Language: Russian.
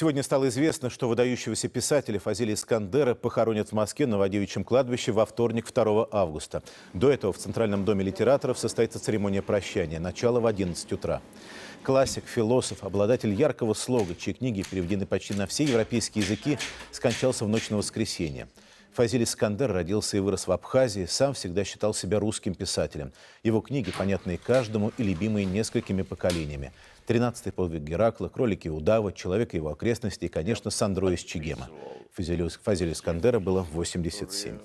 Сегодня стало известно, что выдающегося писателя Фазилия Искандера похоронят в Москве на Вадевичьем кладбище во вторник 2 августа. До этого в Центральном доме литераторов состоится церемония прощания. Начало в 11 утра. Классик, философ, обладатель яркого слога, чьи книги переведены почти на все европейские языки, скончался в ночь на воскресенье. Фазиль Искандер родился и вырос в Абхазии, сам всегда считал себя русским писателем. Его книги, понятные каждому и любимые несколькими поколениями. «Тринадцатый подвиг Геракла», «Кролики Удава», «Человек и его окрестности» и, конечно, «Сандро из Чигема». Фазилю Искандера было 87.